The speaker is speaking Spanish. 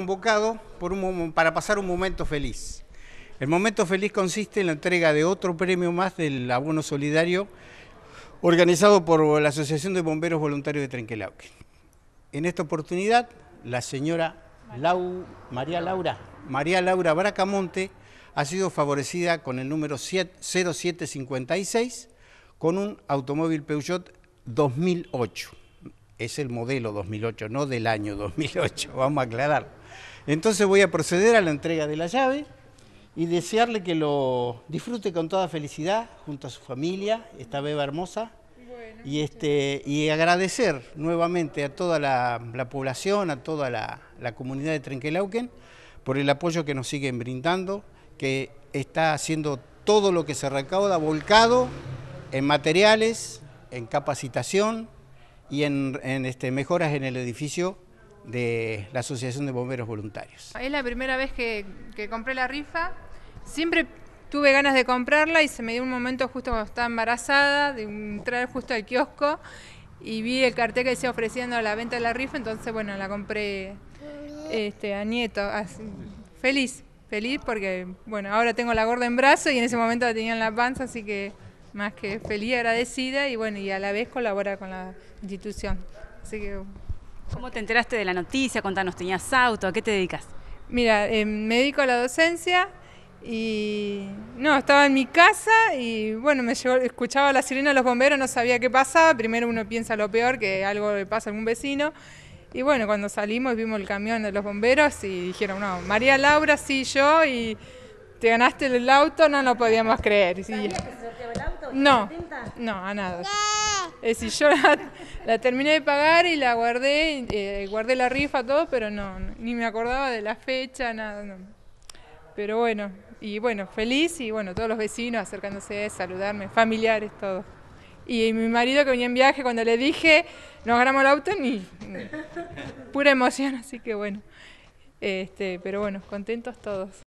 convocado por un, para pasar un momento feliz. El momento feliz consiste en la entrega de otro premio más del abono solidario organizado por la Asociación de Bomberos Voluntarios de Trenquelauque. En esta oportunidad, la señora María Laura, María Laura Bracamonte ha sido favorecida con el número 0756 con un automóvil Peugeot 2008 es el modelo 2008, no del año 2008, vamos a aclarar. Entonces voy a proceder a la entrega de la llave y desearle que lo disfrute con toda felicidad junto a su familia, esta beba hermosa, y, este, y agradecer nuevamente a toda la, población, a toda la, la comunidad de Trenquelauquen por el apoyo que nos siguen brindando, que está haciendo todo lo que se recauda volcado en materiales, en capacitación, y en, este, mejoras en el edificio de la Asociación de Bomberos Voluntarios. Es la primera vez que, compré la rifa. Siempre tuve ganas de comprarla y se me dio un momento justo cuando estaba embarazada, de entrar justo al kiosco y vi el cartel que decía ofreciendo la venta de la rifa, entonces bueno, la compré este, a Nieto. Ah, feliz, feliz porque bueno, ahora tengo la gorda en brazo y en ese momento la tenía en la panza, así que más que feliz, agradecida y bueno, y a la vez colabora con la institución. Así que... ¿Cómo te enteraste de la noticia? Contanos, ¿tenías auto? ¿A qué te dedicas? Mira, eh, me dedico a la docencia y no, estaba en mi casa y bueno, me escuchaba la sirena de los bomberos, no sabía qué pasaba, primero uno piensa lo peor, que algo le pasa a algún vecino. Y bueno, cuando salimos vimos el camión de los bomberos y dijeron, no, María Laura, sí, yo, y te ganaste el auto, no lo podíamos creer. Sí. No, no, a nada. Es eh, decir, yo la, terminé de pagar y la guardé, eh, guardé la rifa, todo, pero no, ni me acordaba de la fecha, nada. No. Pero bueno, y bueno, feliz y bueno, todos los vecinos acercándose, a saludarme, familiares, todos. Y mi marido que venía en viaje, cuando le dije, nos agarramos el auto, ni, ni pura emoción, así que bueno. Este, pero bueno, contentos todos.